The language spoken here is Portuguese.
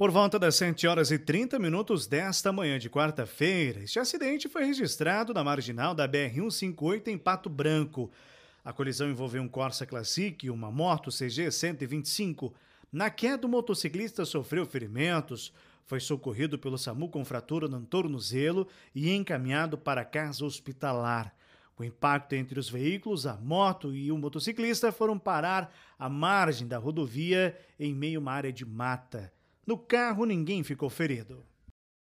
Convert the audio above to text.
Por volta das 7 horas e 30 minutos desta manhã de quarta-feira, este acidente foi registrado na marginal da BR-158 em Pato Branco. A colisão envolveu um Corsa Classic e uma moto CG 125. Na queda, o motociclista sofreu ferimentos, foi socorrido pelo SAMU com fratura no tornozelo e encaminhado para a casa hospitalar. O impacto entre os veículos, a moto e o motociclista foram parar à margem da rodovia em meio a uma área de mata. No carro, ninguém ficou ferido.